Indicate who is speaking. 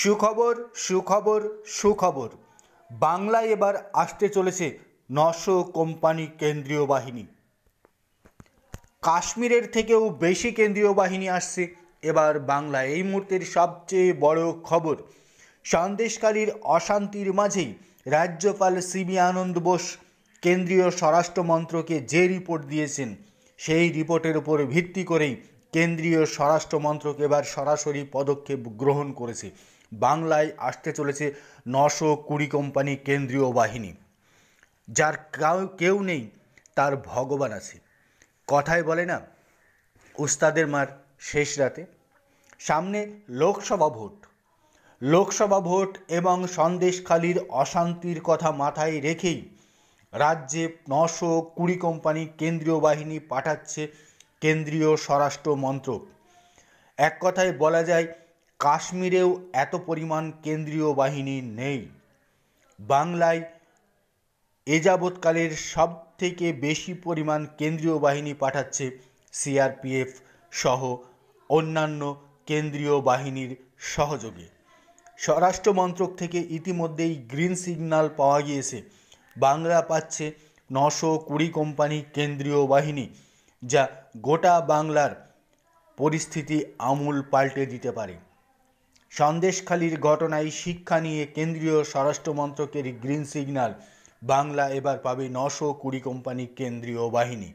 Speaker 1: সুখবর সুখবর সুখবর বাংলায় এবার আসতে চলেছে নশো কোম্পানি কেন্দ্রীয় বাহিনী কাশ্মীরের থেকেও বেশি কেন্দ্রীয় বাহিনী আসছে এবার বাংলায় এই মুহূর্তের সবচেয়ে বড় খবর সন্দেশকারীর অশান্তির মাঝেই রাজ্যপাল সিবি আনন্দ বোস কেন্দ্রীয় স্বরাষ্ট্রমন্ত্রকে যে রিপোর্ট দিয়েছেন সেই রিপোর্টের উপর ভিত্তি করেই কেন্দ্রীয় স্বরাষ্ট্রমন্ত্রক এবার সরাসরি পদক্ষেপ গ্রহণ করেছে বাংলায় আসতে চলেছে নশো কুড়ি কোম্পানি কেন্দ্রীয় বাহিনী যার কেউ নেই তার ভগবান আছে কথায় বলে না উস্তাদের মার শেষ রাতে সামনে লোকসভা ভোট লোকসভা ভোট এবং সন্দেশখালির অশান্তির কথা মাথায় রেখেই রাজ্যে নশো কুড়ি কোম্পানি কেন্দ্রীয় বাহিনী পাঠাচ্ছে কেন্দ্রীয় স্বরাষ্ট্র মন্ত্রক এক কথায় বলা যায় কাশ্মীরেও এত পরিমাণ কেন্দ্রীয় বাহিনী নেই বাংলায় এযাবৎকালের সব থেকে বেশি পরিমাণ কেন্দ্রীয় বাহিনী পাঠাচ্ছে সিআরপিএফ সহ অন্যান্য কেন্দ্রীয় বাহিনীর সহযোগে স্বরাষ্ট্রমন্ত্রক থেকে ইতিমধ্যেই গ্রিন সিগন্যাল পাওয়া গিয়েছে বাংলা পাচ্ছে নশো কুড়ি কোম্পানি কেন্দ্রীয় বাহিনী যা গোটা বাংলার পরিস্থিতি আমূল পাল্টে দিতে পারে সন্দেশখালীর ঘটনায় শিক্ষা নিয়ে কেন্দ্রীয় স্বরাষ্ট্রমন্ত্রকের গ্রিন সিগন্যাল বাংলা এবার পাবে নশো কুড়ি কোম্পানি কেন্দ্রীয় বাহিনী